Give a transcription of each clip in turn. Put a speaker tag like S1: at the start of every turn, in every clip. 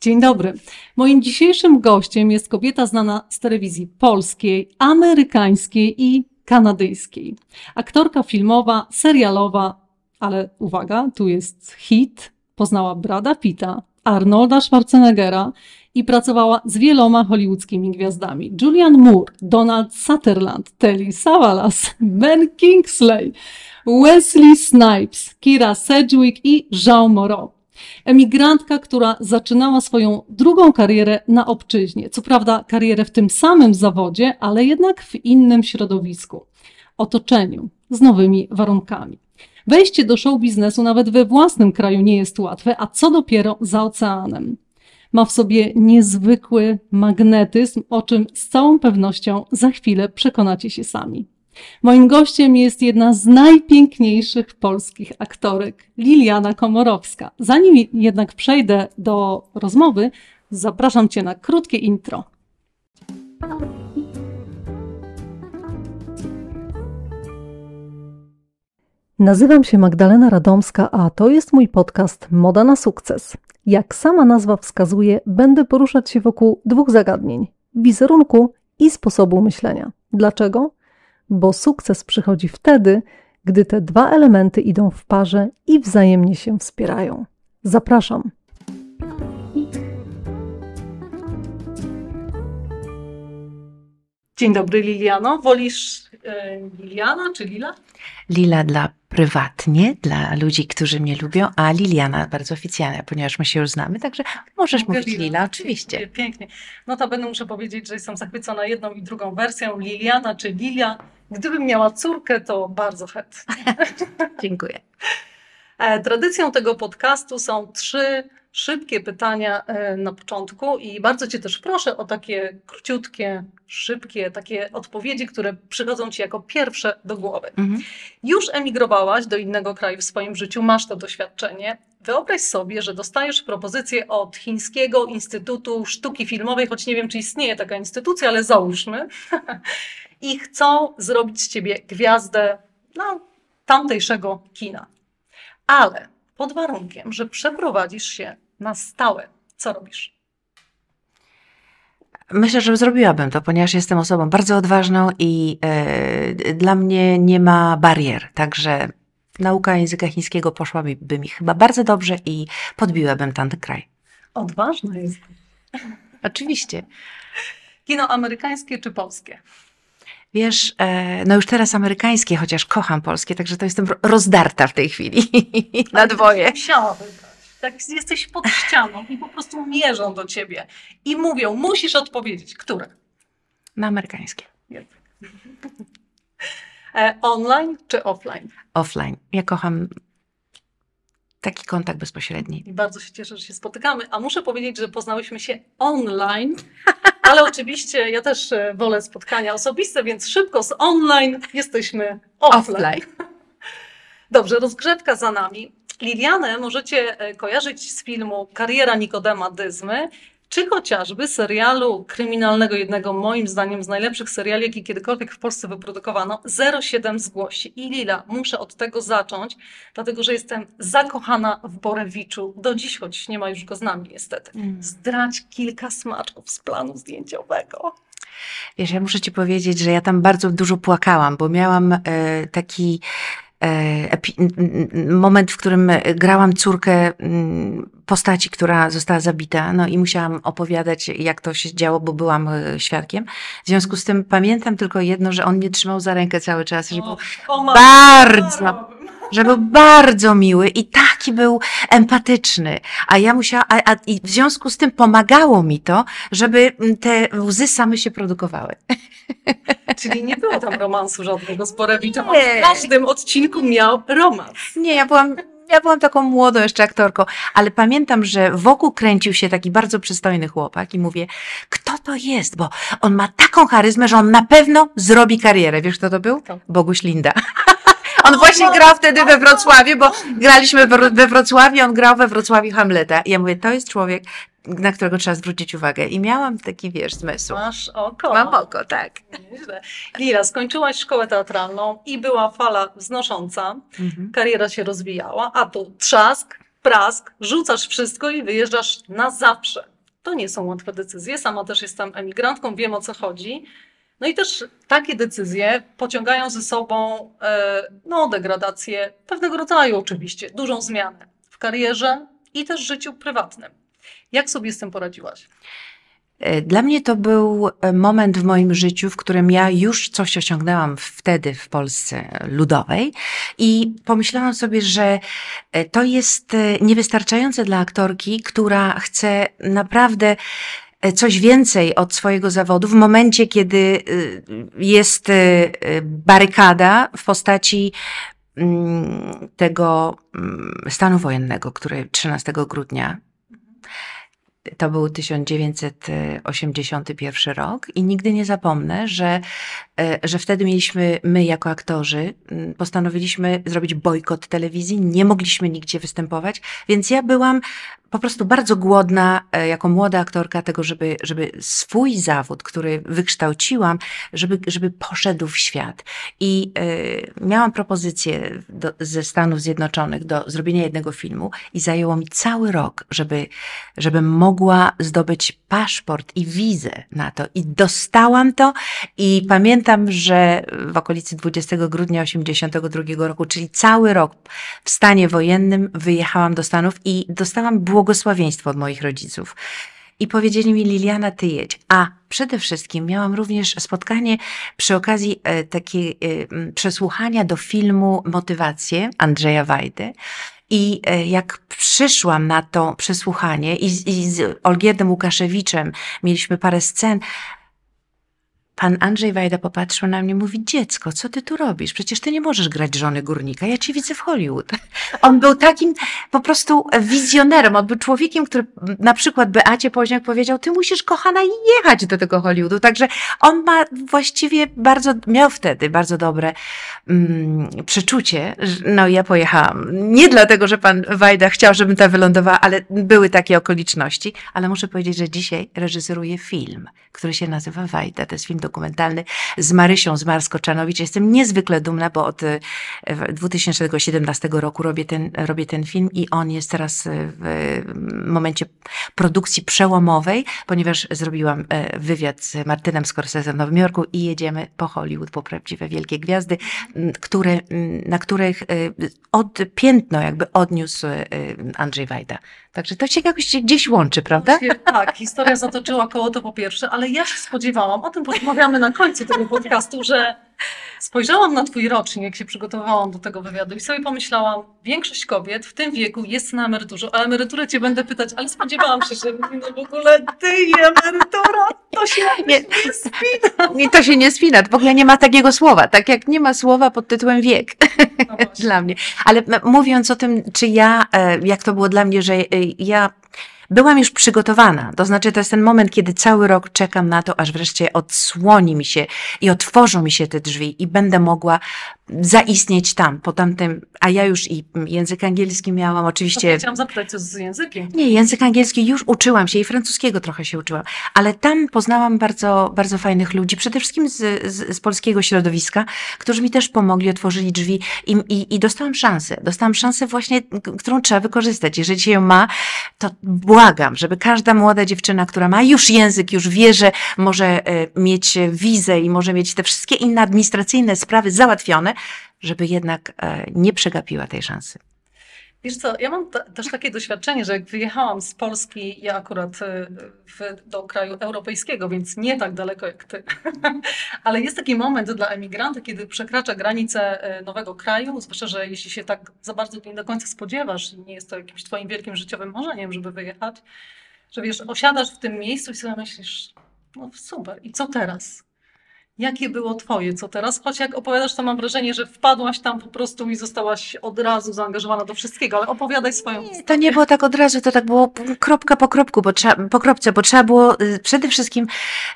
S1: Dzień dobry. Moim dzisiejszym gościem jest kobieta znana z telewizji polskiej, amerykańskiej i kanadyjskiej. Aktorka filmowa, serialowa, ale uwaga, tu jest hit. Poznała Brada Pitta, Arnolda Schwarzeneggera i pracowała z wieloma hollywoodzkimi gwiazdami. Julian Moore, Donald Sutherland, Telly Savalas, Ben Kingsley, Wesley Snipes, Kira Sedgwick i Jean Moreau. Emigrantka, która zaczynała swoją drugą karierę na obczyźnie. Co prawda karierę w tym samym zawodzie, ale jednak w innym środowisku, otoczeniu, z nowymi warunkami. Wejście do show biznesu nawet we własnym kraju nie jest łatwe, a co dopiero za oceanem ma w sobie niezwykły magnetyzm, o czym z całą pewnością za chwilę przekonacie się sami. Moim gościem jest jedna z najpiękniejszych polskich aktorek, Liliana Komorowska. Zanim jednak przejdę do rozmowy, zapraszam Cię na krótkie intro. Nazywam się Magdalena Radomska, a to jest mój podcast Moda na sukces. Jak sama nazwa wskazuje, będę poruszać się wokół dwóch zagadnień: wizerunku i sposobu myślenia. Dlaczego? Bo sukces przychodzi wtedy, gdy te dwa elementy idą w parze i wzajemnie się wspierają. Zapraszam. Dzień dobry, Liliano. Wolisz yy, Liliana czy Lila?
S2: Lila dla prywatnie, dla ludzi, którzy mnie lubią, a Liliana bardzo oficjalnie, ponieważ my się już znamy, także
S1: możesz mówić Lila, Lila oczywiście. Pięknie, pięknie. No to będę muszę powiedzieć, że jestem zachwycona jedną i drugą wersją. Liliana czy Lilia. Gdybym miała córkę, to bardzo chętnie.
S2: Dziękuję.
S1: E, tradycją tego podcastu są trzy szybkie pytania e, na początku i bardzo Cię też proszę o takie króciutkie, szybkie, takie odpowiedzi, które przychodzą Ci jako pierwsze do głowy. Mhm. Już emigrowałaś do innego kraju w swoim życiu, masz to doświadczenie. Wyobraź sobie, że dostajesz propozycję od Chińskiego Instytutu Sztuki Filmowej, choć nie wiem, czy istnieje taka instytucja, ale załóżmy. I chcą zrobić z Ciebie gwiazdę no, tamtejszego kina. Ale pod warunkiem, że przeprowadzisz się na stałe, co robisz?
S2: Myślę, że zrobiłabym to, ponieważ jestem osobą bardzo odważną i yy, dla mnie nie ma barier. Także nauka języka chińskiego poszłaby mi chyba bardzo dobrze i podbiłabym tamten kraj.
S1: Odważna jest. Oczywiście. Kino amerykańskie czy polskie?
S2: Wiesz, e, no już teraz amerykańskie, chociaż kocham polskie, także to jestem rozdarta w tej chwili
S1: na dwoje.
S2: Musiałabym. Tak tak
S1: jesteś pod ścianą i po prostu mierzą do ciebie i mówią, musisz odpowiedzieć. Które?
S2: Na amerykańskie.
S1: E, online czy offline?
S2: Offline. Ja kocham taki kontakt bezpośredni. I
S1: bardzo się cieszę, że się spotykamy, a muszę powiedzieć, że poznałyśmy się online, ale oczywiście ja też e, wolę spotkania osobiste, więc szybko z online jesteśmy offline. offline. Dobrze, rozgrzewka za nami. Lilianę możecie e, kojarzyć z filmu Kariera Nikodema Dyzmy, czy chociażby serialu kryminalnego, jednego moim zdaniem z najlepszych seriali, jaki kiedykolwiek w Polsce wyprodukowano, 07 zgłosi. I Lila, muszę od tego zacząć, dlatego że jestem zakochana w Borewiczu. Do dziś, choć nie ma już go z nami niestety. Mm. Zdrać kilka smaczków z planu zdjęciowego.
S2: Wiesz, ja muszę ci powiedzieć, że ja tam bardzo dużo płakałam, bo miałam y, taki E, moment, w którym e, grałam córkę postaci, która została zabita, no i musiałam opowiadać, jak to się działo, bo byłam e, świadkiem. W związku z tym pamiętam tylko jedno, że on mnie trzymał za rękę cały czas, że był bardzo, że był bardzo miły i taki był empatyczny, a ja musiałam, a, a, i w związku z tym pomagało mi to, żeby te łzy same się produkowały.
S1: Czyli nie było tam romansu żadnego z Borewiczem, w każdym
S2: odcinku miał romans. Nie, ja byłam ja byłam taką młodą jeszcze aktorką, ale pamiętam, że wokół kręcił się taki bardzo przystojny chłopak i mówię, kto to jest? Bo on ma taką charyzmę, że on na pewno zrobi karierę. Wiesz, kto to był? Kto? Boguś Linda. On właśnie no, grał wtedy we tak, tak. Wrocławiu, bo graliśmy we Wrocławiu, on grał we Wrocławiu Hamleta. I ja mówię, to jest człowiek, na którego trzeba zwrócić uwagę. I miałam taki, wiesz, zmysł.
S1: Masz oko. Mam oko, tak. Lira, skończyłaś szkołę teatralną i była fala wznosząca. Mhm. Kariera się rozwijała, a tu trzask, prask, rzucasz wszystko i wyjeżdżasz na zawsze. To nie są łatwe decyzje. Sama też jestem emigrantką, wiem o co chodzi. No i też takie decyzje pociągają ze sobą e, no, degradację pewnego rodzaju, oczywiście, dużą zmianę w karierze i też życiu prywatnym. Jak sobie z tym poradziłaś?
S2: E, dla mnie to był e, moment w moim życiu, w którym ja już coś osiągnęłam wtedy w Polsce Ludowej i pomyślałam sobie, że e, to jest niewystarczające dla aktorki, która chce naprawdę coś więcej od swojego zawodu w momencie, kiedy jest barykada w postaci mm, tego mm, stanu wojennego, który 13 grudnia to był 1981 rok i nigdy nie zapomnę, że, e, że wtedy mieliśmy, my jako aktorzy, postanowiliśmy zrobić bojkot telewizji, nie mogliśmy nigdzie występować, więc ja byłam po prostu bardzo głodna e, jako młoda aktorka tego, żeby, żeby swój zawód, który wykształciłam, żeby, żeby poszedł w świat. I y, miałam propozycję do, ze Stanów Zjednoczonych do zrobienia jednego filmu i zajęło mi cały rok, żeby, żebym mogła zdobyć paszport i wizę na to. I dostałam to i pamiętam, że w okolicy 20 grudnia 82 roku, czyli cały rok w stanie wojennym wyjechałam do Stanów i dostałam błogosławieństwo błogosławieństwo od moich rodziców. I powiedzieli mi, Liliana, ty jedź. A przede wszystkim miałam również spotkanie przy okazji e, e, przesłuchania do filmu Motywacje Andrzeja Wajdy. I e, jak przyszłam na to przesłuchanie i, i z Olgierdem Łukaszewiczem mieliśmy parę scen, Pan Andrzej Wajda popatrzył na mnie, i mówi: Dziecko, co ty tu robisz? Przecież ty nie możesz grać żony górnika. Ja cię widzę w Hollywood. On był takim po prostu wizjonerem. On był człowiekiem, który na przykład Beacie Poźniak powiedział: Ty musisz, kochana, jechać do tego Hollywoodu. Także on ma właściwie bardzo, miał wtedy bardzo dobre mm, przeczucie. No ja pojechałam. Nie dlatego, że pan Wajda chciał, żebym ta wylądowała, ale były takie okoliczności. Ale muszę powiedzieć, że dzisiaj reżyseruje film, który się nazywa Wajda. To jest film dokumentalny z Marysią z Marskoczanowicz. Jestem niezwykle dumna, bo od 2017 e, roku robię ten, robię ten film i on jest teraz e, w momencie produkcji przełomowej, ponieważ zrobiłam e, wywiad z Martynem Scorsese w Nowym Jorku i jedziemy po Hollywood, po prawdziwe wielkie gwiazdy, które, na których od piętno jakby odniósł Andrzej Wajda. Także to się jakoś gdzieś łączy, prawda?
S1: Tak, historia
S2: zatoczyła koło to po pierwsze, ale ja się spodziewałam, o tym porozmawiam rozmawiamy na końcu tego podcastu, że
S1: spojrzałam na Twój rocznik, jak się przygotowałam do tego wywiadu i sobie pomyślałam, większość kobiet w tym wieku jest na emeryturze. O emeryturę Cię będę pytać, ale spodziewałam się, że no w ogóle Ty i
S2: emerytura, to się nie, nie spina. Nie, to się nie spina. W ogóle nie ma takiego słowa, tak jak nie ma słowa pod tytułem wiek no dla mnie. Ale mówiąc o tym, czy ja, e, jak to było dla mnie, że e, ja Byłam już przygotowana, to znaczy to jest ten moment, kiedy cały rok czekam na to, aż wreszcie odsłoni mi się i otworzą mi się te drzwi i będę mogła zaistnieć tam, po tamtym, a ja już i język angielski miałam, oczywiście. chciałam
S1: zapytać, co z językiem?
S2: Nie, język angielski już uczyłam się i francuskiego trochę się uczyłam, ale tam poznałam bardzo, bardzo fajnych ludzi, przede wszystkim z, z, z polskiego środowiska, którzy mi też pomogli, otworzyli drzwi i, i, i dostałam szansę, dostałam szansę właśnie, którą trzeba wykorzystać. Jeżeli się ją ma, to błagam błagam, żeby każda młoda dziewczyna, która ma już język, już wie, że może e, mieć wizę i może mieć te wszystkie inne administracyjne sprawy załatwione, żeby jednak e, nie przegapiła tej szansy. Wiesz
S1: co, ja mam też takie doświadczenie, że jak wyjechałam z Polski, ja akurat y, w, do kraju europejskiego, więc nie tak daleko jak ty, ale jest taki moment dla emigranta, kiedy przekracza granicę y, nowego kraju, zwłaszcza, że jeśli się tak za bardzo nie do końca spodziewasz i nie jest to jakimś twoim wielkim życiowym marzeniem, żeby wyjechać, że wiesz, osiadasz w tym miejscu i sobie myślisz, no super, i co teraz? Jakie było Twoje, co teraz? Choć jak opowiadasz, to mam wrażenie, że wpadłaś tam po prostu i zostałaś od razu zaangażowana do wszystkiego, ale opowiadaj swoją nie,
S2: To nie było tak od razu, to tak było kropka po kropku, bo trzeba, po kropce, bo trzeba było y, przede wszystkim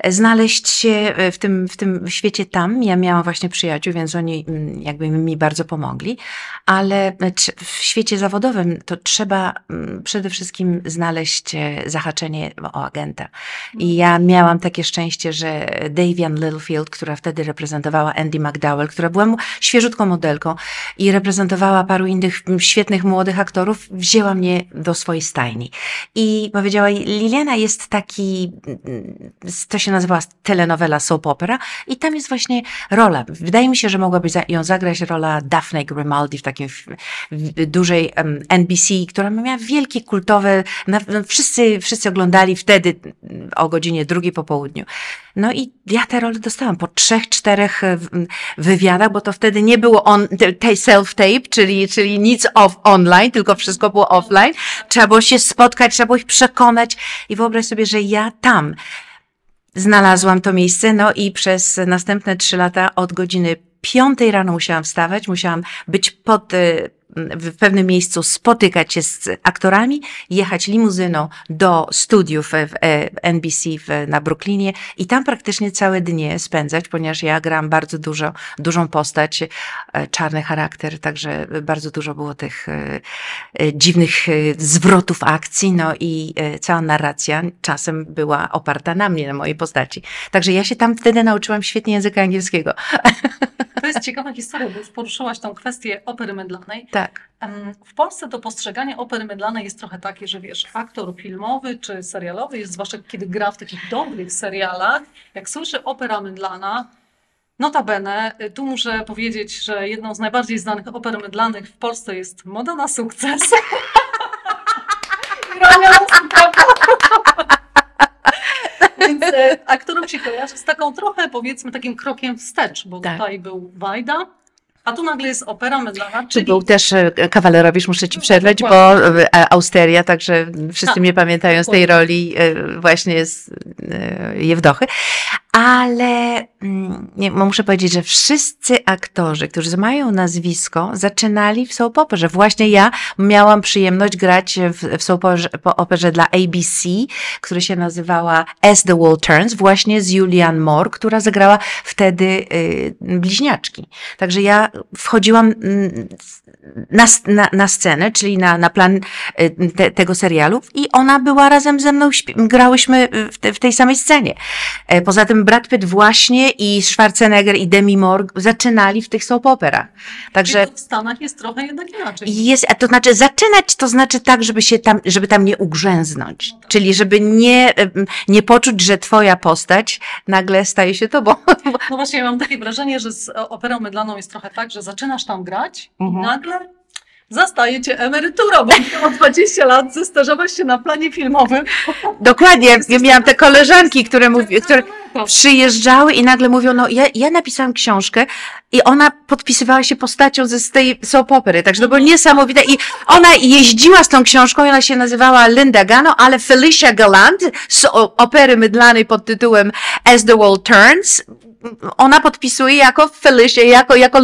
S2: y, znaleźć się y, w tym, w tym świecie tam. Ja miałam właśnie przyjaciół, więc oni mm, jakby mi bardzo pomogli, ale w świecie zawodowym to trzeba mm, przede wszystkim znaleźć zahaczenie o agenta. I mm. ja miałam takie szczęście, że Davian Littlefield która wtedy reprezentowała Andy McDowell, która była mu świeżutką modelką i reprezentowała paru innych świetnych młodych aktorów, wzięła mnie do swojej stajni. I powiedziała, Liliana jest taki, to się nazywa telenowela soap opera i tam jest właśnie rola. Wydaje mi się, że mogłaby ją zagrać rola Daphne Grimaldi w takim dużej NBC, która miała wielkie kultowe, wszyscy, wszyscy oglądali wtedy o godzinie drugiej po południu. No i ja te role dostałam po trzech, czterech e, wywiadach, bo to wtedy nie było on, self-tape, czyli, czyli nic off, online, tylko wszystko było offline. Trzeba było się spotkać, trzeba było ich przekonać i wyobraź sobie, że ja tam znalazłam to miejsce, no i przez następne trzy lata od godziny piątej rano musiałam wstawać, musiałam być pod, e, w pewnym miejscu spotykać się z aktorami, jechać limuzyną do studiów w NBC na Brooklynie i tam praktycznie całe dnie spędzać, ponieważ ja gram bardzo dużo, dużą postać, e, czarny charakter, także bardzo dużo było tych e, e, dziwnych zwrotów akcji, no i cała narracja czasem była oparta na mnie, na mojej postaci. Także ja się tam wtedy nauczyłam świetnie języka angielskiego.
S1: To jest ciekawa historia, bo już poruszyłaś tą kwestię opery mydlanej. Tak. Tak. W Polsce to postrzeganie opery mydlanej jest trochę takie, że wiesz, aktor filmowy czy serialowy, jest, zwłaszcza kiedy gra w takich dobrych serialach, jak słyszy opera mydlana, Notabene, y, tu muszę powiedzieć, że jedną z najbardziej znanych oper mydlanych w Polsce jest Moda na sukces. Ironia Więc y, aktorom się kojarzy z taką trochę, powiedzmy, takim krokiem wstecz, bo tak. tutaj był Wajda, a tu nagle jest opera mydlana. Czyli... Tu był
S2: też e, kawalerowicz, muszę ci no, przerwać, bo e, Austeria, także wszyscy A, tak. mnie pamiętają z tej roli e, właśnie je Jewdochy. Ale nie, muszę powiedzieć, że wszyscy aktorzy, którzy mają nazwisko, zaczynali w soap operze. Właśnie ja miałam przyjemność grać w, w soap operze dla ABC, który się nazywała As the World Turns, właśnie z Julianne Moore, która zagrała wtedy y, bliźniaczki. Także ja wchodziłam mm, na, na, na scenę, czyli na, na plan y, te, tego serialu i ona była razem ze mną, grałyśmy w, te, w tej samej scenie. E, poza tym Brad Pitt właśnie i Schwarzenegger i Demi Moore zaczynali w tych soap operach. Także w
S1: Stanach jest trochę jednak inaczej.
S2: Jest, a to znaczy zaczynać to znaczy tak, żeby się tam, żeby tam nie ugrzęznąć. No tak. Czyli żeby nie, nie poczuć, że twoja postać nagle staje się tobą.
S1: No właśnie, ja mam takie wrażenie, że z operą mydlaną jest trochę tak, że zaczynasz tam grać mhm. i nagle zastaje cię emeryturą,
S2: bo o 20 lat zestarzałeś się na planie filmowym. Dokładnie, ja miałam te koleżanki, które mówiły, które tak, przyjeżdżały i nagle mówią, no ja, ja napisałam książkę i ona podpisywała się postacią ze, z tej soap opery, także to było mhm. niesamowite i ona jeździła z tą książką, ona się nazywała Linda Gano, ale Felicia Galant. z opery mydlanej pod tytułem As the World Turns, ona podpisuje jako Felicia, jako, jako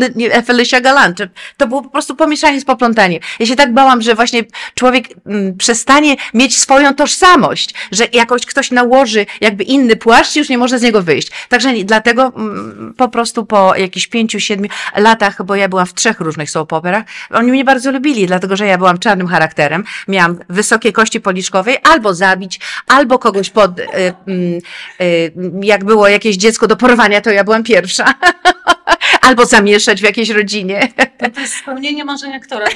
S2: Felicia Galant. To było po prostu pomieszanie z poplątaniem. Ja się tak bałam, że właśnie człowiek mm, przestanie mieć swoją tożsamość, że jakoś ktoś nałoży jakby inny płaszcz i już nie może z niego wyjść. Także dlatego mm, po prostu po jakichś pięciu, siedmiu latach, bo ja byłam w trzech różnych soap operach, oni mnie bardzo lubili, dlatego że ja byłam czarnym charakterem, miałam wysokie kości policzkowej, albo zabić, albo kogoś pod, y, y, y, jak było jakieś dziecko do porwania, to ja byłam pierwsza. albo zamieszać w jakiejś rodzinie.
S1: To, to jest spełnienie marzeń aktora.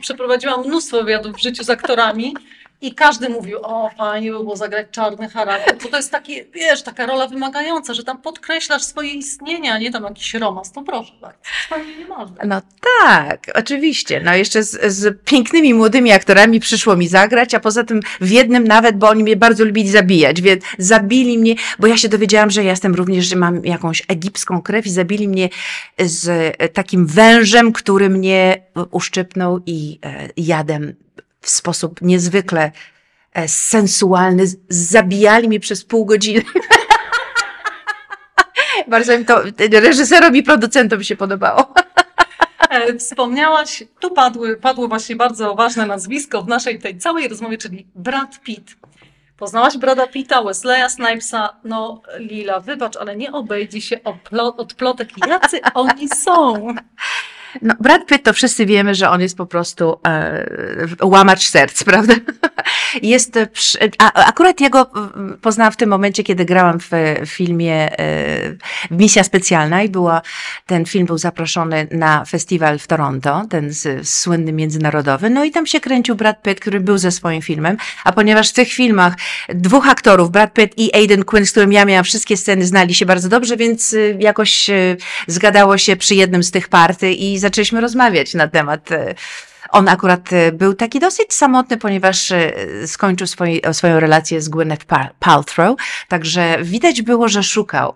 S1: przeprowadziłam mnóstwo wywiadów w życiu z aktorami i każdy mówił, o fajnie by było zagrać czarny charakter, bo to jest taki, wiesz, taka rola wymagająca, że tam podkreślasz swoje istnienia, a nie tam jakiś romans, to
S2: proszę tak? Fajnie nie można. No tak, oczywiście. No jeszcze z, z, pięknymi młodymi aktorami przyszło mi zagrać, a poza tym w jednym nawet, bo oni mnie bardzo lubili zabijać, więc zabili mnie, bo ja się dowiedziałam, że ja jestem również, że mam jakąś egipską krew i zabili mnie z takim wężem, który mnie uszczypnął i e, jadem w sposób niezwykle e, sensualny, zabijali mi przez pół godziny. Bardzo mi to reżyserom i producentom się podobało.
S1: E, wspomniałaś, tu padły, padło właśnie bardzo ważne nazwisko w naszej tej całej rozmowie, czyli Brad Pitt. Poznałaś Brada Pitta, Wesleya Snipesa, no Lila, wybacz, ale nie obejdzie się od plotek, jacy oni są.
S2: No, Brad Pitt to wszyscy wiemy, że on jest po prostu e, łamacz serc, prawda? Jest, przy, a, akurat jego poznałam w tym momencie, kiedy grałam w, w filmie e, Misja Specjalna i była, ten film był zaproszony na festiwal w Toronto, ten z, słynny międzynarodowy, no i tam się kręcił Brad Pitt, który był ze swoim filmem, a ponieważ w tych filmach dwóch aktorów, Brad Pitt i Aiden Quinn, z którym ja miałam wszystkie sceny, znali się bardzo dobrze, więc e, jakoś e, zgadało się przy jednym z tych party i zaczęliśmy rozmawiać na temat. E, on akurat e, był taki dosyć samotny, ponieważ e, skończył swoją relację z Gwyneth Paltrow, także widać było, że szukał.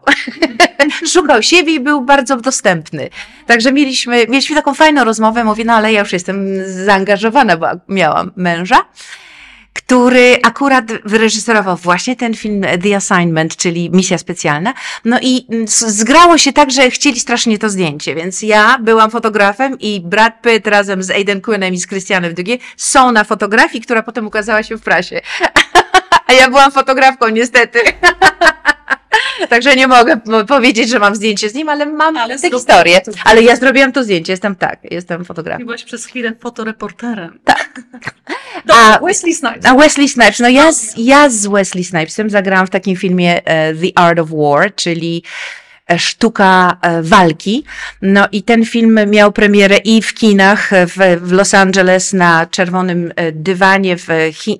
S2: szukał siebie i był bardzo dostępny. Także mieliśmy, mieliśmy taką fajną rozmowę, mówi, no ale ja już jestem zaangażowana, bo miałam męża który akurat wyreżyserował właśnie ten film The Assignment, czyli Misja Specjalna. No i mm, zgrało się tak, że chcieli strasznie to zdjęcie, więc ja byłam fotografem i Brad Pitt razem z Aiden Quinnem i z Christianem Dugie są na fotografii, która potem ukazała się w prasie a ja byłam fotografką niestety. Także nie mogę powiedzieć, że mam zdjęcie z nim, ale mam ale tę historię. Ale ja zrobiłam to zdjęcie, jestem tak, jestem fotografem.
S1: Byłaś przez chwilę fotoreporterem. Tak.
S2: a Wesley Snipes. A Wesley Snipes. No ja z, ja z Wesley Snipesem zagrałam w takim filmie uh, The Art of War, czyli E, sztuka e, walki. No i ten film miał premierę i w kinach e, w, w Los Angeles na czerwonym dywanie. W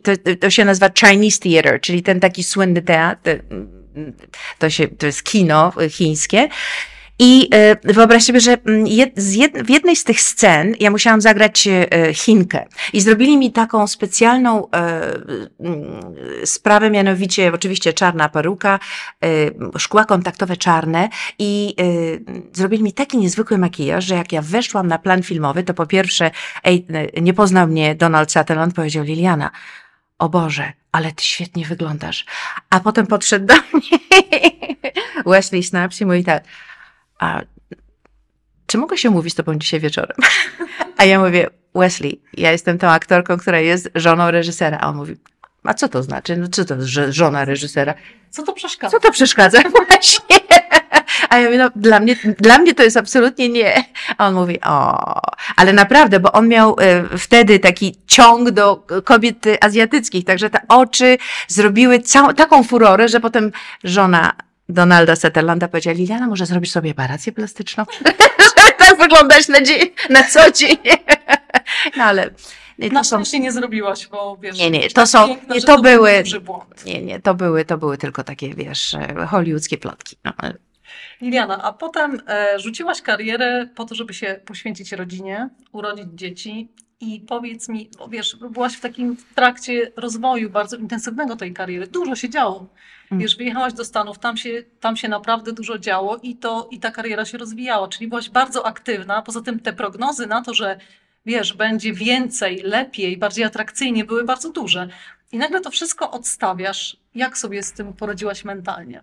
S2: to, to się nazywa Chinese Theater, czyli ten taki słynny teatr. To, się, to jest kino chińskie. I e, wyobraź sobie, że mm, w jednej z tych scen ja musiałam zagrać e, Chinkę i zrobili mi taką specjalną e, mm, sprawę, mianowicie oczywiście czarna peruka, szkła kontaktowe czarne i zrobili mi taki niezwykły makijaż, że jak ja weszłam na plan filmowy, to po pierwsze ej, nie poznał mnie Donald Sutherland, powiedział Liliana, o Boże, ale ty świetnie wyglądasz. A potem podszedł do mnie Wesley Snipes i mówi tak, a czy mogę się mówić z tobą dzisiaj wieczorem? A ja mówię, Wesley, ja jestem tą aktorką, która jest żoną reżysera. A on mówi, a co to znaczy? No co to, że żona reżysera? Co to przeszkadza? Co to przeszkadza? Właśnie. A ja mówię, no dla mnie, dla mnie to jest absolutnie nie. A on mówi, o, ale naprawdę, bo on miał e, wtedy taki ciąg do kobiet azjatyckich, także te oczy zrobiły całą, taką furorę, że potem żona Donalda Sutherlanda powiedziała, Liliana, może zrobisz sobie operację plastyczną? tak wyglądać na, dzień, na co dzień. no ale... Y, to na nie zrobiłaś, bo wiesz... Nie, nie, to są, piękne, nie, to, to były... Nie, nie, to były, to były tylko takie, wiesz, e, hollywoodzkie plotki. No.
S1: Liliana, a potem e, rzuciłaś karierę po to, żeby się poświęcić rodzinie, urodzić dzieci i powiedz mi, bo wiesz, byłaś w takim trakcie rozwoju bardzo intensywnego tej kariery. Dużo się działo. Mm. Wiesz, wyjechałaś do Stanów, tam się, tam się naprawdę dużo działo i, to, i ta kariera się rozwijała, czyli byłaś bardzo aktywna. Poza tym te prognozy na to, że wiesz, będzie więcej, lepiej, bardziej atrakcyjnie, były bardzo duże. I nagle to wszystko odstawiasz. Jak sobie z tym poradziłaś mentalnie?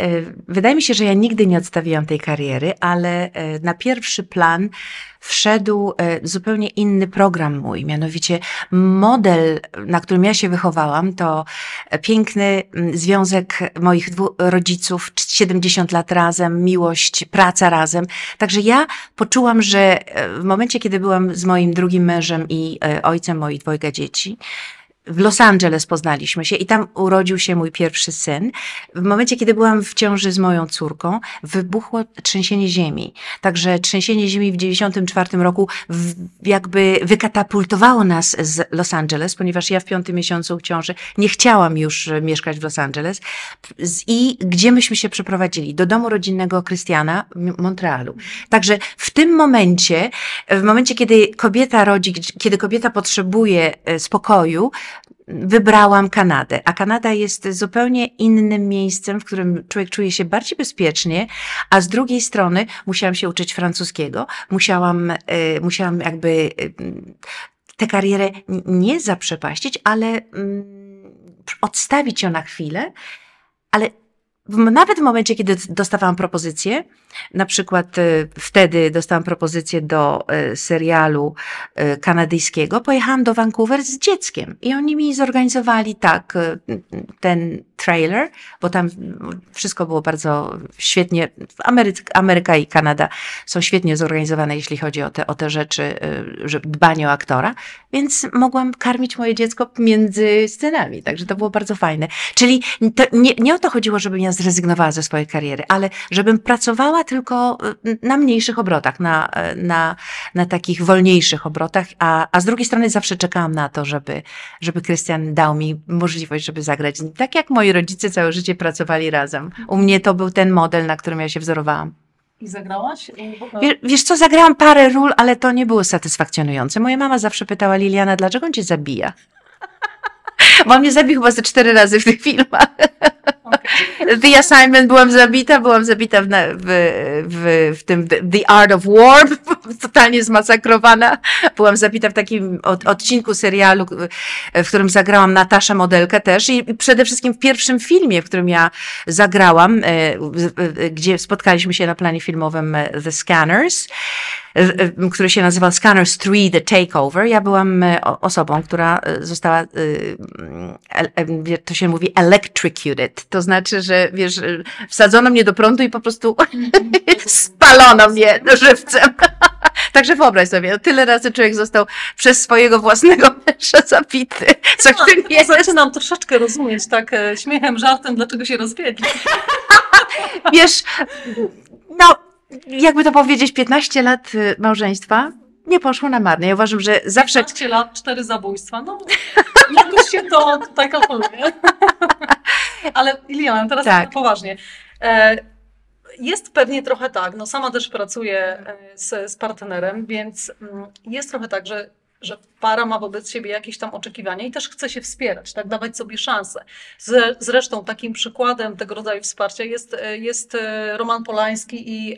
S2: E, wydaje mi się, że ja nigdy nie odstawiłam tej kariery, ale e, na pierwszy plan wszedł e, zupełnie inny program mój, mianowicie model, na którym ja się wychowałam, to piękny związek moich dwóch rodziców, 70 lat razem, miłość, praca razem. Także ja poczułam, że w momencie, kiedy byłam z moim drugim mężem i ojcem moich dwojga dzieci, w Los Angeles poznaliśmy się i tam urodził się mój pierwszy syn. W momencie, kiedy byłam w ciąży z moją córką, wybuchło trzęsienie ziemi. Także trzęsienie ziemi w 94 roku jakby wykatapultowało nas z Los Angeles, ponieważ ja w piątym miesiącu ciąży nie chciałam już e, mieszkać w Los Angeles. I gdzie myśmy się przeprowadzili? Do domu rodzinnego Krystiana w Montrealu. Także w tym momencie, w momencie, kiedy kobieta rodzi, kiedy kobieta potrzebuje e, spokoju, wybrałam Kanadę, a Kanada jest zupełnie innym miejscem, w którym człowiek czuje się bardziej bezpiecznie, a z drugiej strony musiałam się uczyć francuskiego, musiałam, e, musiałam jakby e, tę karierę nie zaprzepaścić, ale mm, odstawić ją na chwilę, ale nawet w momencie, kiedy dostawałam propozycję, na przykład y, wtedy dostałam propozycję do y, serialu y, kanadyjskiego. Pojechałam do Vancouver z dzieckiem i oni mi zorganizowali tak ten trailer, bo tam wszystko było bardzo świetnie. Ameryka, i Kanada są świetnie zorganizowane, jeśli chodzi o te, o te rzeczy, że dbanie o aktora, więc mogłam karmić moje dziecko między scenami, także to było bardzo fajne. Czyli nie, nie o to chodziło, żebym ja zrezygnowała ze swojej kariery, ale żebym pracowała tylko y, na mniejszych obrotach, na, e, na, na takich wolniejszych obrotach, a, a z drugiej strony zawsze czekałam na to, żeby, żeby Krystian dał mi możliwość, żeby zagrać Tak jak moi rodzice całe życie pracowali razem. U mnie to był ten model, na którym ja się wzorowałam.
S1: I zagrałaś? Wiesz, wiesz, co,
S2: zagrałam parę ról, ale to nie było satysfakcjonujące. Moja mama zawsze pytała Liliana, dlaczego on cię zabija? Bo mnie zabił chyba ze cztery razy w tych filmach. The Assignment, byłam zabita, byłam zabita w, w, w, w tym The Art of War, totalnie zmasakrowana. Byłam zabita w takim od, odcinku serialu, w którym zagrałam Nataszę Modelkę też i przede wszystkim w pierwszym filmie, w którym ja zagrałam, e, gdzie spotkaliśmy się na planie filmowym e, The Scanners e, który się nazywał Scanners 3 The Takeover. Ja byłam osobą, która została, to się mówi, electrocuted, to znaczy znaczy, że wiesz, y, wsadzono mnie do prądu i po prostu spalono mnie żywcem. Także wyobraź sobie, no, tyle razy człowiek został przez swojego własnego
S1: męża zabity. Co no, tym jest. Zaczynam troszeczkę rozumieć, tak e, śmiechem, żartem, dlaczego się
S2: rozwiedli. wiesz, no, jakby to powiedzieć, 15 lat y, małżeństwa nie poszło na marne. Ja uważam, że zawsze...
S1: 15 lat, 4 zabójstwa, no jakoś się to tutaj kalkuluje. Ale Iliana, teraz tak. poważnie. E, jest pewnie trochę tak, no sama też pracuję e, z, z partnerem, więc mm, jest trochę tak, że że para ma wobec siebie jakieś tam oczekiwania i też chce się wspierać, tak, dawać sobie szansę. Zresztą takim przykładem tego rodzaju wsparcia jest, e, jest e, Roman Polański i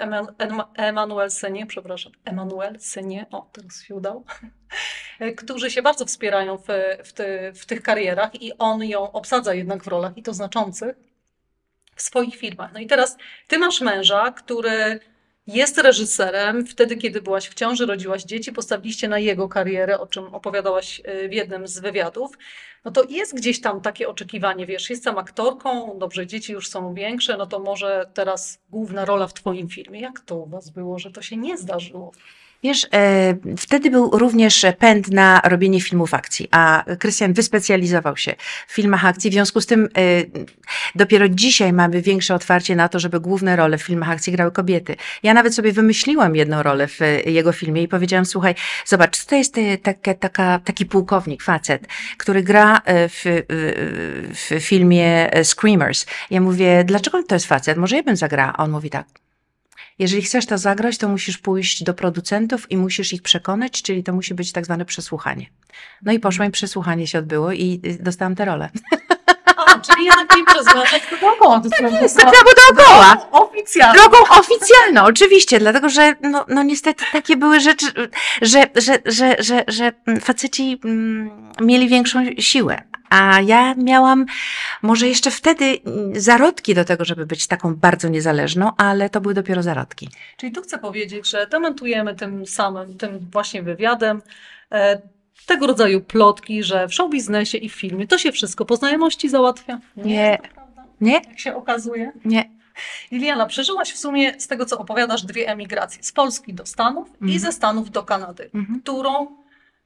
S1: Emanuel Senie, przepraszam, Emanuel Senie, o, teraz się udał, e, którzy się bardzo wspierają w, w, ty, w tych karierach i on ją obsadza jednak w rolach i to znaczących w swoich firmach. No i teraz ty masz męża, który jest reżyserem. Wtedy, kiedy byłaś w ciąży, rodziłaś dzieci, postawiliście na jego karierę, o czym opowiadałaś y, w jednym z wywiadów. No to jest gdzieś tam takie oczekiwanie, wiesz, jestem aktorką, dobrze, dzieci już są większe, no to może teraz główna rola w twoim filmie. Jak to u was było, że to się nie zdarzyło?
S2: Wiesz, e, wtedy był również pęd na robienie filmów akcji, a Krystian wyspecjalizował się w filmach akcji. W związku z tym e, dopiero dzisiaj mamy większe otwarcie na to, żeby główne role w filmach akcji grały kobiety. Ja nawet sobie wymyśliłam jedną rolę w jego filmie i powiedziałam, słuchaj, zobacz, to jest e, taka, taka, taki pułkownik, facet, który gra w, w filmie Screamers. Ja mówię, dlaczego to jest facet? Może ja bym zagrała? A on mówi tak, jeżeli chcesz to zagrać, to musisz pójść do producentów i musisz ich przekonać, czyli to musi być tak zwane przesłuchanie. No i poszłam i przesłuchanie się odbyło i y, dostałam tę rolę.
S1: Czyli ja tak nie przez mężczyzn, dookoła.
S2: To tak jest, to tak prawo dookoła. Drogą
S1: oficjalną. Drogą
S2: oficjalną, oczywiście, dlatego, że no, no niestety takie były rzeczy, że, że, że, że, że faceci mm, mieli większą siłę. A ja miałam może jeszcze wtedy mm, zarodki do tego, żeby być taką bardzo niezależną, ale to były dopiero zarodki.
S1: Czyli tu chcę powiedzieć, że dementujemy tym samym, tym właśnie wywiadem e, tego rodzaju plotki, że w biznesie i w filmie to się wszystko po znajomości załatwia.
S2: Nie. Nie? Jak
S1: się okazuje. Nie. Liliana, przeżyłaś w sumie z tego, co opowiadasz, dwie emigracje. Z Polski do Stanów mhm. i ze Stanów do Kanady. Mhm. Którą,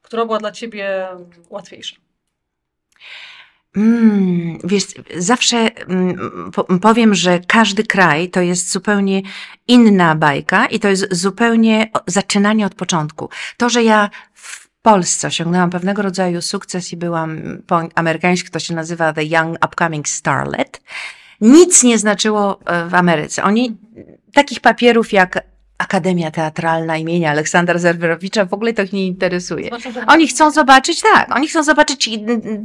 S1: która była dla ciebie łatwiejsza?
S2: Mm, wiesz, zawsze mm, powiem, że każdy kraj to jest zupełnie inna bajka i to jest zupełnie zaczynanie od początku. To, że ja w Polsce osiągnęłam pewnego rodzaju sukces i byłam po amerykańsku, to się nazywa The Young Upcoming Starlet. Nic nie znaczyło e, w Ameryce. Oni takich papierów jak Akademia Teatralna imienia Aleksandra Zerwerowicza w ogóle to ich nie interesuje. Oni chcą zobaczyć, tak, oni chcą zobaczyć, y,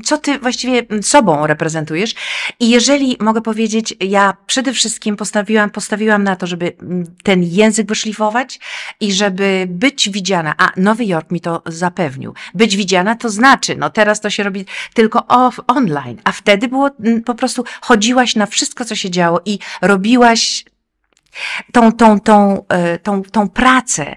S2: co ty właściwie y, sobą reprezentujesz. I jeżeli mogę powiedzieć, ja przede wszystkim postawiłam, postawiłam na to, żeby mm, ten język wyszlifować i żeby być widziana. A Nowy Jork mi to zapewnił. Być widziana to znaczy, no teraz to się robi tylko off, online, a wtedy było mm, po prostu chodziłaś na wszystko, co się działo i robiłaś tą, tą, tą, e, tą, tą pracę,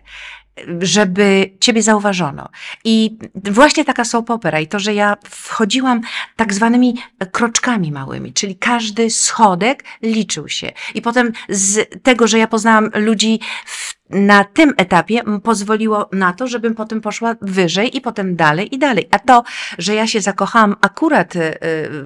S2: żeby ciebie zauważono. I właśnie taka soap opera i to, że ja wchodziłam tak zwanymi kroczkami małymi, czyli każdy schodek liczył się. I potem z tego, że ja poznałam ludzi w na tym etapie pozwoliło na to, żebym potem poszła wyżej i potem dalej i dalej. A to, że ja się zakochałam akurat y, y,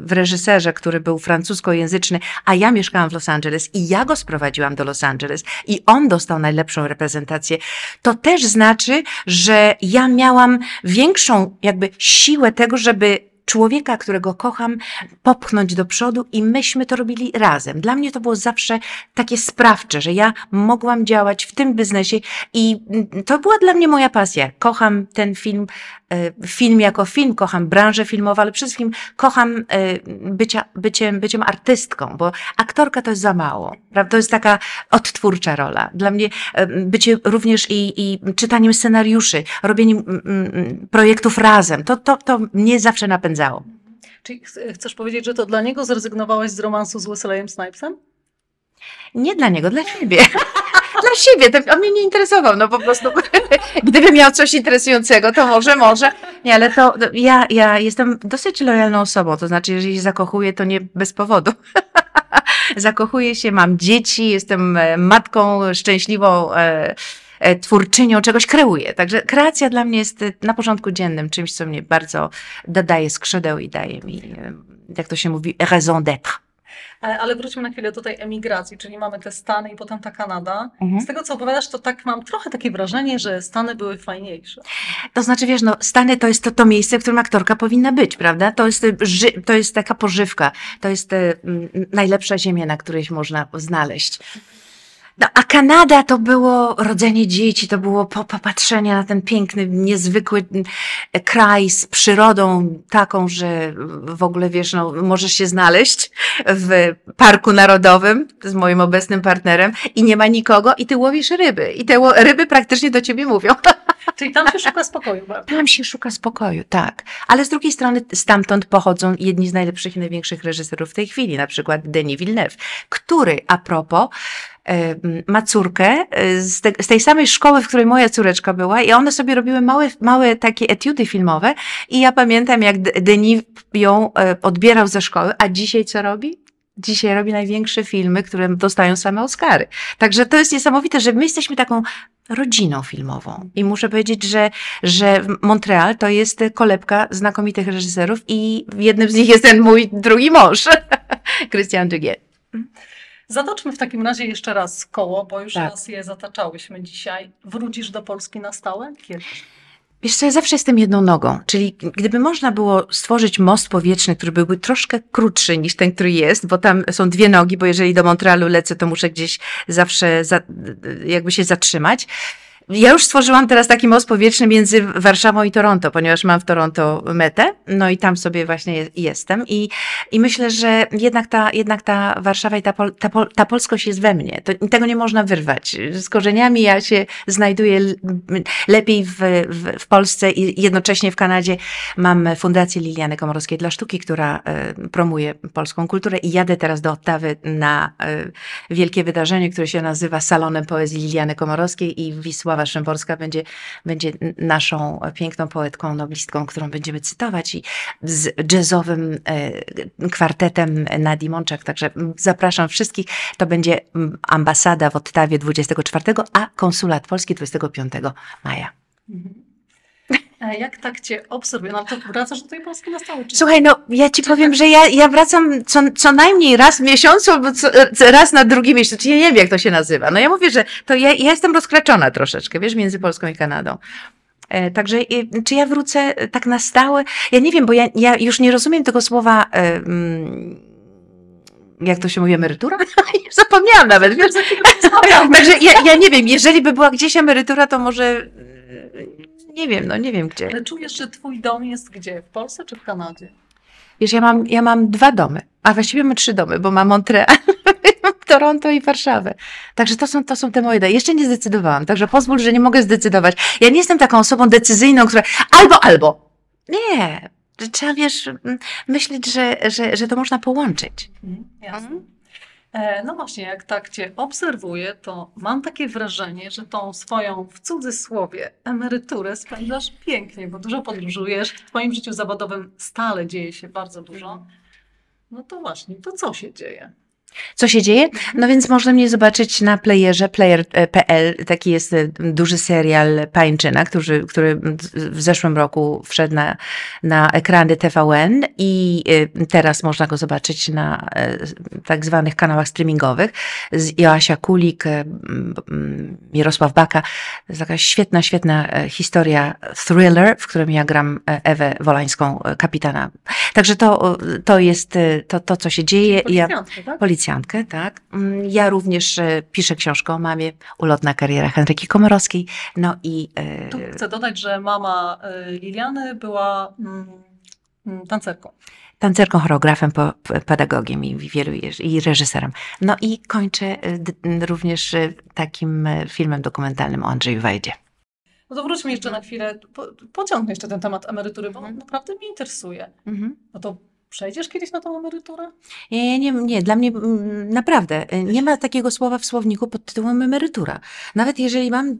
S2: w reżyserze, który był francuskojęzyczny, a ja mieszkałam w Los Angeles i ja go sprowadziłam do Los Angeles i on dostał najlepszą reprezentację, to też znaczy, że ja miałam większą jakby siłę tego, żeby człowieka, którego kocham, popchnąć do przodu i myśmy to robili razem. Dla mnie to było zawsze takie sprawcze, że ja mogłam działać w tym biznesie i mm, to była dla mnie moja pasja. Kocham ten film, E, film jako film, kocham branżę filmową, ale przede wszystkim kocham e, bycia, byciem, byciem artystką, bo aktorka to jest za mało. Prawda? To jest taka odtwórcza rola. Dla mnie e, bycie również i, i czytaniem scenariuszy, robieniem projektów razem, to, to, to mnie zawsze napędzało.
S1: Czyli chcesz powiedzieć, że to dla niego zrezygnowałaś z romansu z Wesleyem Snipesem?
S2: Nie dla niego, dla siebie. dla siebie, ten, on mnie nie interesował, no po prostu gdyby miał coś interesującego, to może, może. Nie, ale to ja, ja jestem dosyć lojalną osobą, to znaczy jeżeli się zakochuję, to nie bez powodu. zakochuję się, mam dzieci, jestem e, matką szczęśliwą, e, e, twórczynią, czegoś kreuję. Także kreacja dla mnie jest na porządku dziennym czymś, co mnie bardzo dodaje skrzydeł i daje mi, jak to się mówi, raison d'être.
S1: E, ale wróćmy na chwilę do tej emigracji, czyli mamy te Stany i potem ta Kanada. Mhm. Z tego, co opowiadasz, to tak mam trochę takie wrażenie, że Stany były fajniejsze.
S2: To znaczy, wiesz, no, Stany to jest to, to miejsce, w którym aktorka powinna być, prawda? To jest, y, to jest taka pożywka, to jest y, najlepsza ziemia, na której można znaleźć. No, a Kanada to było rodzenie dzieci, to było popatrzenie na ten piękny, niezwykły kraj z przyrodą taką, że w ogóle wiesz, no, możesz się znaleźć w parku narodowym z moim obecnym partnerem i nie ma nikogo i ty łowisz ryby. I te ryby praktycznie do ciebie mówią. Czyli tam się szuka spokoju. Bardzo. Tam się szuka spokoju, tak. Ale z drugiej strony stamtąd pochodzą jedni z najlepszych i największych reżyserów w tej chwili, na przykład Denis Villeneuve, który a propos ma córkę e, z, te, z, tej samej szkoły, w której moja córeczka była i one sobie robiły małe, małe takie etiudy filmowe i ja pamiętam, jak Denis ją e, odbierał ze szkoły, a dzisiaj co robi? Dzisiaj robi największe filmy, które dostają same Oscary. Także to jest niesamowite, że my jesteśmy taką rodziną filmową. I muszę powiedzieć, że, że Montreal to jest kolebka znakomitych reżyserów i jednym z nich jest ten mój drugi mąż, Christian Dugier.
S1: Mm. Zatoczmy w takim razie jeszcze raz koło, bo już tak. raz je zataczałyśmy dzisiaj. Wrócisz do Polski na stałe? Kiedy?
S2: Wiesz co, ja zawsze jestem jedną nogą, czyli gdyby można było stworzyć most powietrzny, który byłby troszkę krótszy niż ten, który jest, bo tam są dwie nogi, bo jeżeli do Montrealu lecę, to muszę gdzieś zawsze za, jakby się zatrzymać ja już stworzyłam teraz taki most powietrzny między Warszawą i Toronto, ponieważ mam w Toronto metę, no i tam sobie właśnie jestem i, i myślę, że jednak ta, jednak ta Warszawa i ta, pol, ta, pol, ta polskość jest we mnie. To, tego nie można wyrwać. Z korzeniami ja się znajduję lepiej w, w, w Polsce i jednocześnie w Kanadzie mam Fundację Liliany Komorowskiej dla Sztuki, która e, promuje polską kulturę i jadę teraz do Ottawy na e, wielkie wydarzenie, które się nazywa Salonem Poezji Liliany Komorowskiej i Wisła Sława Szymborska będzie, będzie naszą piękną poetką, noblistką, którą będziemy cytować i z jazzowym e, kwartetem Nadi Mączak. Także zapraszam wszystkich. To będzie ambasada w Ottawie 24, a konsulat polski 25 maja. Mhm.
S1: Jak tak cię obserwuję? No to wracasz do tej Polski
S2: na stałe? Czy... Słuchaj, no ja ci powiem, tak? że ja, ja wracam co, co najmniej raz w miesiącu, albo co, raz na drugi miesiąc. Znaczy, ja nie wiem, jak to się nazywa. No ja mówię, że to ja, ja jestem rozkraczona troszeczkę, wiesz, między Polską i Kanadą. E, także czy ja wrócę e, tak na stałe? Ja nie wiem, bo ja, ja już nie rozumiem tego słowa. Um, jak to się mówi, emerytura? Zapomniałam nawet, wiesz? Także ja, ja nie wiem, jeżeli by była gdzieś emerytura, to może nie wiem, no nie wiem gdzie. Ale
S1: czujesz, że twój dom jest gdzie? W Polsce czy w Kanadzie?
S2: Wiesz, ja mam, ja mam dwa domy, a właściwie mam trzy domy, bo mam Montreal, Toronto i Warszawę. Także to są, to są te moje domy. Jeszcze nie zdecydowałam, także pozwól, że nie mogę zdecydować. Ja nie jestem taką osobą decyzyjną, która albo, albo. Nie, trzeba wiesz, myśleć, że, że, że to można połączyć. Mhm, jasne. Mhm.
S1: E, no właśnie, jak tak Cię obserwuję, to mam takie wrażenie, że tą swoją w cudzysłowie emeryturę spędzasz pięknie, bo dużo podróżujesz. W Twoim życiu zawodowym stale dzieje się bardzo dużo. Mhm. No to właśnie, to co się dzieje?
S2: Co się dzieje? Mhm. No więc można mnie zobaczyć na playerze player.pl. Taki jest e, duży serial Pańczyna, który, który w zeszłym roku wszedł na, na ekrany TVN i e, teraz można go zobaczyć na e, tak zwanych kanałach streamingowych. Z Joasia Kulik, mm, Mirosław Baka. To jest taka świetna, świetna historia thriller, w którym ja gram Ewę Wolańską, kapitana. Także to, to jest to, to co się dzieje. Policjant, ja, tak? Policja Policjantkę, tak. Mm, ja również e, piszę książkę o mamie, ulotna kariera Henryki Komorowskiej. No i. E, tu chcę
S1: dodać, że mama e, Liliany była mm, mm, tancerką
S2: tancerką, choreografem, pedagogiem i wielu i reżyserem. No i kończę również takim filmem dokumentalnym o Andrzeju Wajdzie.
S1: No to wróćmy jeszcze na chwilę, pociągnę jeszcze ten temat emerytury, bo mhm. on naprawdę mnie interesuje. Mhm. No to przejdziesz kiedyś na tą emeryturę?
S2: Nie, nie, nie, dla mnie mm, naprawdę e, nie ma takiego słowa w słowniku pod tytułem emerytura. Nawet jeżeli mam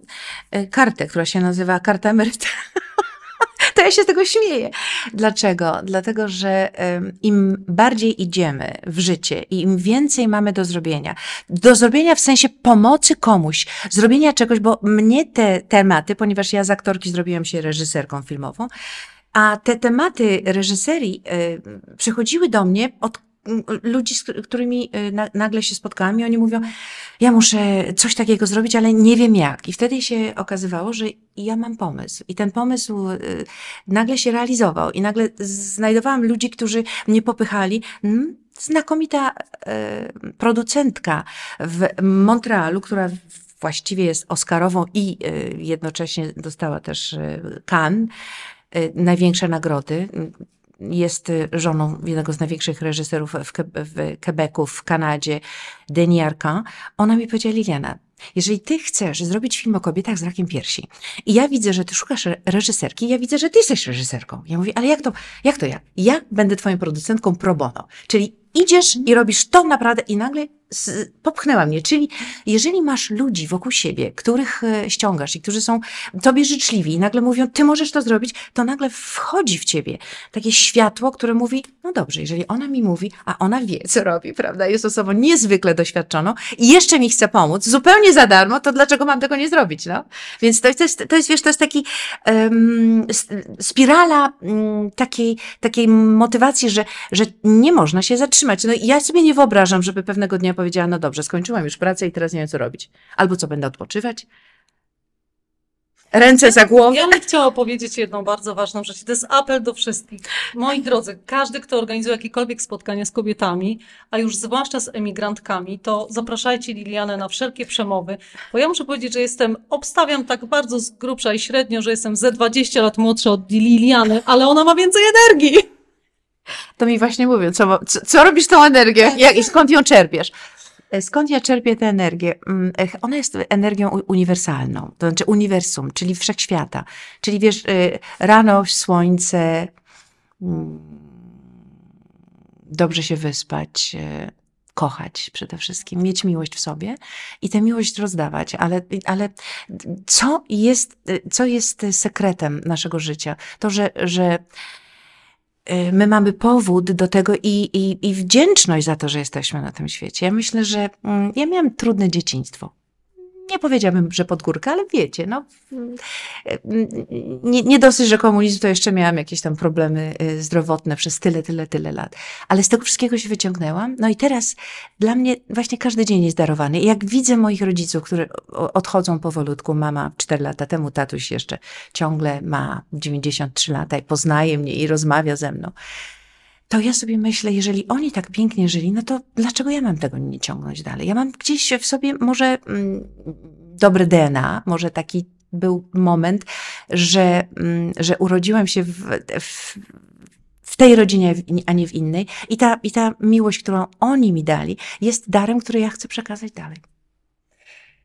S2: e, kartę, która się nazywa karta emeryta, to ja się z tego śmieję. Dlaczego? Dlatego, że im bardziej idziemy w życie i im więcej mamy do zrobienia, do zrobienia w sensie pomocy komuś, zrobienia czegoś, bo mnie te tematy, ponieważ ja z aktorki zrobiłam się reżyserką filmową, a te tematy reżyserii y, przychodziły do mnie od ludzi, z którymi y, nagle się spotkałam i oni mówią, ja muszę coś takiego zrobić, ale nie wiem jak. I wtedy się okazywało, że ja mam pomysł. I ten pomysł y, nagle się realizował. I nagle znajdowałam ludzi, którzy mnie popychali. Mm, znakomita producentka w Montrealu, która właściwie jest Oscarową i jednocześnie dostała też Cannes Y, największe nagrody. Jest y, żoną jednego z największych reżyserów w, w Quebecu, w Kanadzie, Denis Arcan. Ona mi powiedziała, Liliana, jeżeli ty chcesz zrobić film o kobietach z rakiem piersi i ja widzę, że ty szukasz reżyserki, ja widzę, że ty jesteś reżyserką. Ja mówię, ale jak to, jak to ja? Ja będę twoją producentką pro bono. Czyli idziesz i robisz to naprawdę i nagle popchnęła mnie. Czyli jeżeli masz ludzi wokół siebie, których e, ściągasz i którzy są tobie życzliwi i nagle mówią, ty możesz to zrobić, to nagle wchodzi w ciebie takie światło, które mówi, no dobrze, jeżeli ona mi mówi, a ona wie, co robi, prawda? Jest osobą niezwykle doświadczoną i jeszcze mi chce pomóc, zupełnie za darmo, to dlaczego mam tego nie zrobić, no? Więc to jest, to jest wiesz, to jest taki um, spirala um, takiej, takiej motywacji, że, że nie można się zatrzymać. No i ja sobie nie wyobrażam, żeby pewnego dnia powiedzieć, powiedziała, no dobrze, skończyłam już pracę i teraz nie wiem, co robić. Albo co, będę odpoczywać? Ręce za głowę. Ja bym chciała powiedzieć jedną bardzo ważną rzecz. To jest apel do wszystkich.
S1: Moi drodzy, każdy, kto organizuje jakiekolwiek spotkanie z kobietami, a już zwłaszcza z emigrantkami, to zapraszajcie Lilianę na wszelkie przemowy. Bo ja muszę powiedzieć, że jestem, obstawiam tak bardzo z grubsza i średnio, że jestem ze 20 lat młodsza od Liliany, ale ona ma więcej energii.
S2: To mi właśnie mówią, co, co, robisz tą energię? Jak, i skąd ją czerpiesz? E, skąd ja czerpię tę energię? Mm, e, ona jest energią uniwersalną, to znaczy uniwersum, czyli wszechświata. Czyli wiesz, e, rano, słońce, mm, dobrze się wyspać, kochać przede wszystkim, mieć miłość w sobie i tę miłość rozdawać. Ale, ale co, jest, co jest sekretem naszego życia? To, że, że Y, my mamy powód do tego i, i, i wdzięczność za to, że jesteśmy na tym świecie. Ja myślę, że mm, ja miałam trudne dzieciństwo nie powiedziałabym, że pod górkę, ale wiecie, no, nie, nie dosyć, że komunizm, to jeszcze miałam jakieś tam problemy y, zdrowotne przez tyle, tyle, tyle lat. Ale z tego wszystkiego się wyciągnęłam. No i teraz dla mnie właśnie każdy dzień jest darowany. jak widzę moich rodziców, które odchodzą powolutku, mama 4 lata temu, tatuś jeszcze ciągle ma 93 lata i poznaje mnie i rozmawia ze mną, to ja sobie myślę, jeżeli oni tak pięknie żyli, no to dlaczego ja mam tego nie ciągnąć dalej? Ja mam gdzieś w sobie może mm, dobre DNA, może taki był moment, że, mm, że urodziłam się w, w w tej rodzinie, a nie w innej. I ta, I ta miłość, którą oni mi dali, jest darem, który ja chcę przekazać dalej.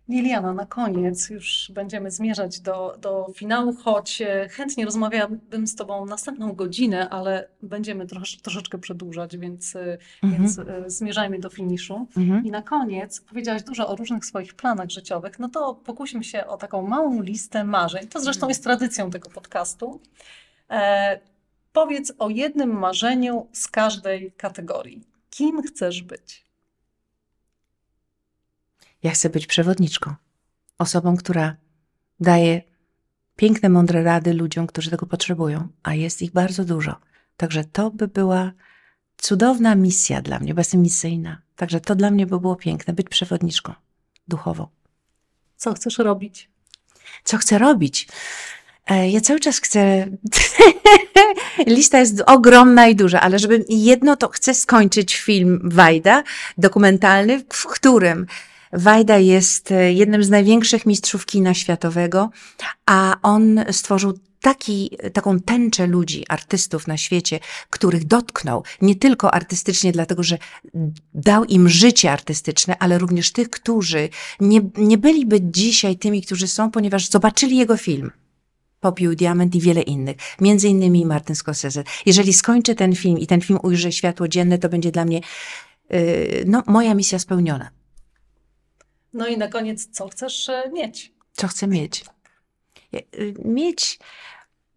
S1: Liliana, na koniec już będziemy zmierzać do, do finału, choć e, chętnie rozmawiałabym z Tobą następną godzinę, ale będziemy trosz, troszeczkę przedłużać, więc, e, mhm. więc e, zmierzajmy do finiszu. Mhm. I na koniec powiedziałaś dużo o różnych swoich planach życiowych, no to pokuśmy się o taką małą listę marzeń. To zresztą mhm. jest tradycją tego podcastu. E, powiedz o jednym marzeniu z każdej kategorii. Kim chcesz być?
S2: Ja chcę być przewodniczką. Osobą, która daje piękne, mądre rady ludziom, którzy tego potrzebują, a jest ich bardzo dużo. Także to by była cudowna misja dla mnie, bezemisyjna. Także to dla mnie by było piękne, być przewodniczką duchową. Co chcesz robić? Co chcę robić? E, ja cały czas chcę. Lista jest ogromna i duża, ale żeby jedno, to chcę skończyć film Wajda dokumentalny, w którym Wajda jest e, jednym z największych mistrzów kina światowego, a on stworzył taki, taką tęczę ludzi, artystów na świecie, których dotknął nie tylko artystycznie, dlatego że dał im życie artystyczne, ale również tych, którzy nie, nie byliby dzisiaj tymi, którzy są, ponieważ zobaczyli jego film. Popił Diament i wiele innych, między innymi Martin Scorsese. Jeżeli skończę ten film i ten film ujrzy światło dzienne, to będzie dla mnie e, no, moja misja spełniona.
S1: No i na koniec, co chcesz e, mieć?
S2: Co chcę mieć? Y, mieć,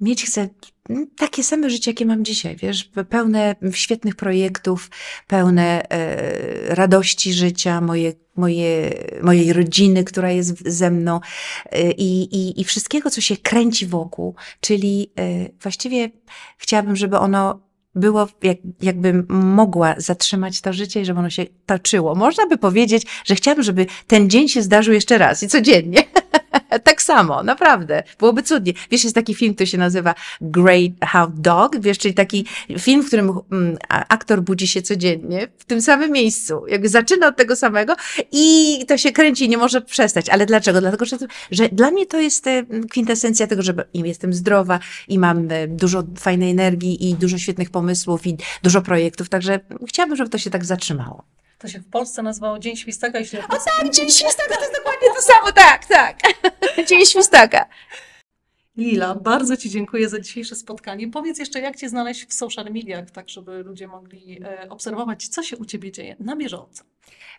S2: mieć chcę mm, takie same życie, jakie mam dzisiaj, wiesz, pełne świetnych projektów, pełne e, radości życia, moje, moje, mojej rodziny, która jest ze mną e, i, i wszystkiego, co się kręci wokół, czyli e, właściwie chciałabym, żeby ono było, jak, jakbym mogła zatrzymać to życie i żeby ono się toczyło. Można by powiedzieć, że chciałabym, żeby ten dzień się zdarzył jeszcze raz i codziennie. Tak samo, naprawdę. Byłoby cudnie. Wiesz, jest taki film, który się nazywa Great Hound Dog, wiesz, czyli taki film, w którym mm, aktor budzi się codziennie w tym samym miejscu. Jakby zaczyna od tego samego i to się kręci, nie może przestać. Ale dlaczego? Dlatego, że, że dla mnie to jest kwintesencja tego, że jestem zdrowa i mam dużo fajnej energii i dużo świetnych pomysłów i dużo projektów. Także chciałabym, żeby to się tak zatrzymało
S1: to się w Polsce nazywało Dzień Świstaka i O tak, Dzień Świstaka, to jest
S2: dokładnie to samo, tak, tak. Dzień Świstaka.
S1: Lila, bardzo Ci dziękuję za dzisiejsze spotkanie. Powiedz jeszcze, jak Cię znaleźć w social mediach, tak żeby ludzie mogli e, obserwować, co się u Ciebie dzieje na bieżąco.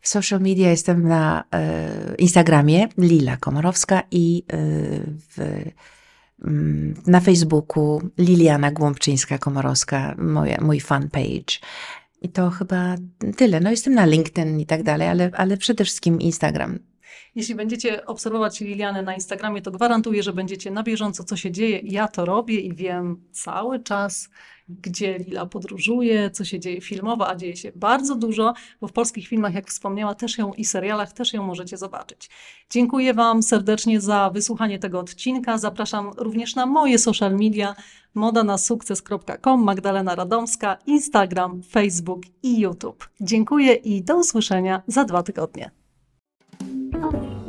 S2: W social media jestem na e, Instagramie Lila Komorowska i e, w mm, na Facebooku Liliana Głąbczyńska-Komorowska, moja, mój fanpage. I to chyba tyle. No jestem na LinkedIn i tak dalej, ale, ale przede wszystkim Instagram.
S1: Jeśli będziecie obserwować Lilianę na Instagramie, to gwarantuję, że będziecie na bieżąco, co się dzieje. Ja to robię i wiem cały czas, gdzie Lila podróżuje, co się dzieje filmowo, a dzieje się bardzo dużo, bo w polskich filmach, jak wspomniała, też ją i serialach też ją możecie zobaczyć. Dziękuję Wam serdecznie za wysłuchanie tego odcinka. Zapraszam również na moje social media moda na sukces.com, Magdalena Radomska, Instagram, Facebook i YouTube. Dziękuję i do usłyszenia za dwa tygodnie.
S2: あ